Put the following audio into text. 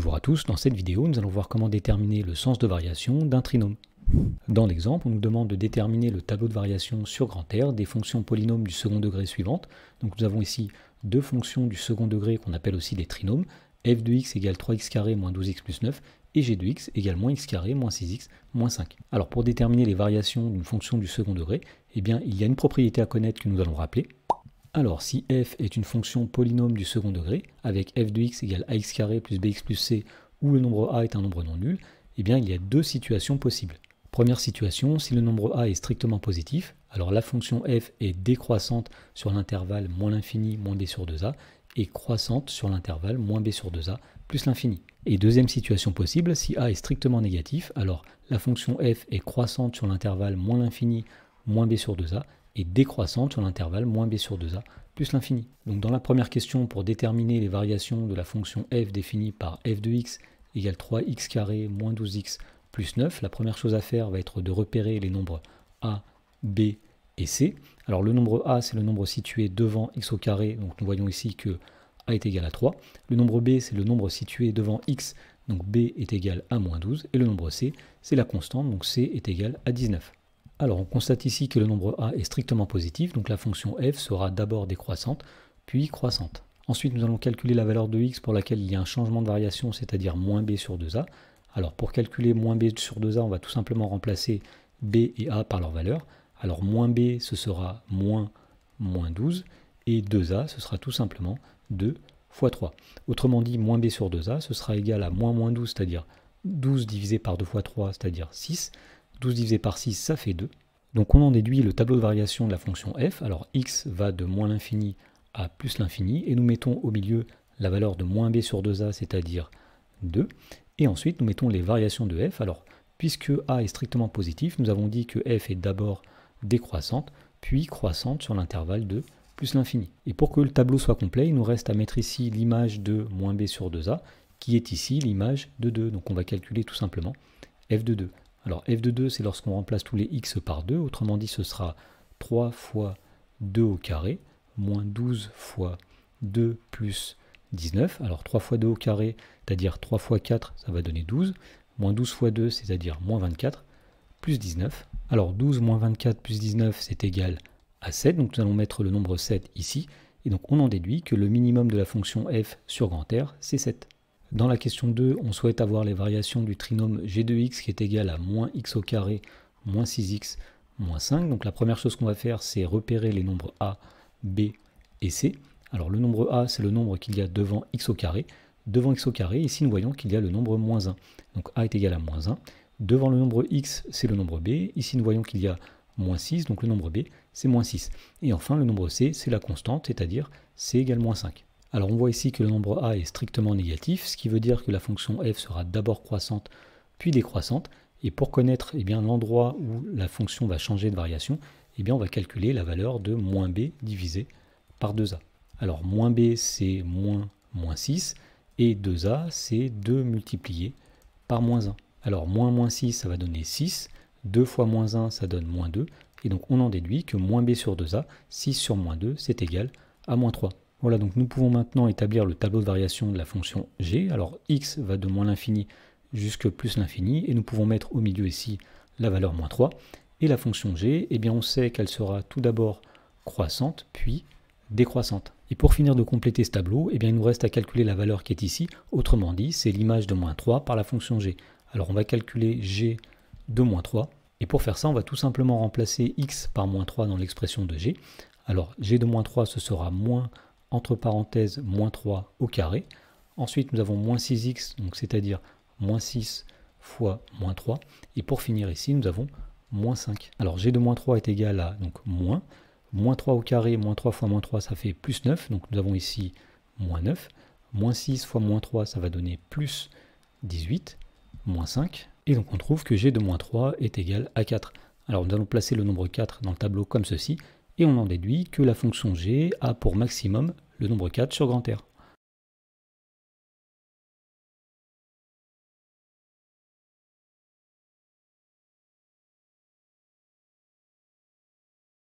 Bonjour à tous, dans cette vidéo nous allons voir comment déterminer le sens de variation d'un trinôme. Dans l'exemple, on nous demande de déterminer le tableau de variation sur grand R des fonctions polynômes du second degré suivantes. Donc nous avons ici deux fonctions du second degré qu'on appelle aussi des trinômes, f de x égale 3x carré moins 12x plus 9 et g de x égale moins x moins 6x moins 5. Alors pour déterminer les variations d'une fonction du second degré, eh bien il y a une propriété à connaître que nous allons rappeler, alors, si f est une fonction polynôme du second degré, avec f de x égale ax carré plus bx plus c, où le nombre a est un nombre non nul, eh bien il y a deux situations possibles. Première situation, si le nombre a est strictement positif, alors la fonction f est décroissante sur l'intervalle moins l'infini moins b sur 2a et croissante sur l'intervalle moins b sur 2a plus l'infini. Et deuxième situation possible, si a est strictement négatif, alors la fonction f est croissante sur l'intervalle moins l'infini moins b sur 2a et décroissante sur l'intervalle moins b sur 2a plus l'infini. Donc dans la première question, pour déterminer les variations de la fonction f définie par f de x égale 3x carré moins 12x plus 9, la première chose à faire va être de repérer les nombres a, b et c. Alors le nombre a, c'est le nombre situé devant x au carré, donc nous voyons ici que a est égal à 3. Le nombre b, c'est le nombre situé devant x, donc b est égal à moins 12. Et le nombre c, c'est la constante, donc c est égal à 19. Alors on constate ici que le nombre a est strictement positif, donc la fonction f sera d'abord décroissante, puis croissante. Ensuite nous allons calculer la valeur de x pour laquelle il y a un changement de variation, c'est-à-dire moins b sur 2a. Alors pour calculer moins b sur 2a, on va tout simplement remplacer b et a par leur valeur. Alors moins b, ce sera moins moins 12, et 2a, ce sera tout simplement 2 fois 3. Autrement dit, moins b sur 2a, ce sera égal à moins moins 12, c'est-à-dire 12 divisé par 2 fois 3, c'est-à-dire 6, 12 divisé par 6, ça fait 2. Donc on en déduit le tableau de variation de la fonction f. Alors x va de moins l'infini à plus l'infini, et nous mettons au milieu la valeur de moins b sur 2a, c'est-à-dire 2. Et ensuite, nous mettons les variations de f. Alors, puisque a est strictement positif, nous avons dit que f est d'abord décroissante, puis croissante sur l'intervalle de plus l'infini. Et pour que le tableau soit complet, il nous reste à mettre ici l'image de moins b sur 2a, qui est ici l'image de 2. Donc on va calculer tout simplement f de 2. Alors f de 2, c'est lorsqu'on remplace tous les x par 2. Autrement dit, ce sera 3 fois 2 au carré, moins 12 fois 2 plus 19. Alors 3 fois 2 au carré, c'est-à-dire 3 fois 4, ça va donner 12. Moins 12 fois 2, c'est-à-dire moins 24, plus 19. Alors 12 moins 24 plus 19, c'est égal à 7. Donc nous allons mettre le nombre 7 ici. Et donc on en déduit que le minimum de la fonction f sur grand R, c'est 7. Dans la question 2, on souhaite avoir les variations du trinôme g de x qui est égal à moins x au carré, moins 6x, moins 5. Donc la première chose qu'on va faire, c'est repérer les nombres a, b et c. Alors le nombre a, c'est le nombre qu'il y a devant x au carré. Devant x au carré, ici nous voyons qu'il y a le nombre moins 1. Donc a est égal à moins 1. Devant le nombre x, c'est le nombre b. Ici nous voyons qu'il y a moins 6, donc le nombre b, c'est moins 6. Et enfin, le nombre c, c'est la constante, c'est-à-dire c égale moins 5. Alors on voit ici que le nombre a est strictement négatif, ce qui veut dire que la fonction f sera d'abord croissante puis décroissante. Et pour connaître eh l'endroit où la fonction va changer de variation, eh bien on va calculer la valeur de moins b divisé par 2a. Alors moins b c'est moins moins 6 et 2a c'est 2 multiplié par moins 1. Alors moins moins 6 ça va donner 6, 2 fois moins 1 ça donne moins 2 et donc on en déduit que moins b sur 2a, 6 sur moins 2 c'est égal à moins 3. Voilà, donc nous pouvons maintenant établir le tableau de variation de la fonction g. Alors x va de moins l'infini jusque plus l'infini, et nous pouvons mettre au milieu ici la valeur moins 3. Et la fonction g, eh bien on sait qu'elle sera tout d'abord croissante, puis décroissante. Et pour finir de compléter ce tableau, eh bien il nous reste à calculer la valeur qui est ici. Autrement dit, c'est l'image de moins 3 par la fonction g. Alors on va calculer g de moins 3. Et pour faire ça, on va tout simplement remplacer x par moins 3 dans l'expression de g. Alors g de moins 3, ce sera moins entre parenthèses moins 3 au carré. Ensuite, nous avons moins 6x, donc c'est-à-dire moins 6 fois moins 3. Et pour finir ici, nous avons moins 5. Alors g de moins 3 est égal à donc moins. Moins 3 au carré, moins 3 fois moins 3, ça fait plus 9. Donc nous avons ici moins 9. Moins 6 fois moins 3, ça va donner plus 18, moins 5. Et donc on trouve que g de moins 3 est égal à 4. Alors nous allons placer le nombre 4 dans le tableau comme ceci et on en déduit que la fonction g a pour maximum le nombre 4 sur grand R.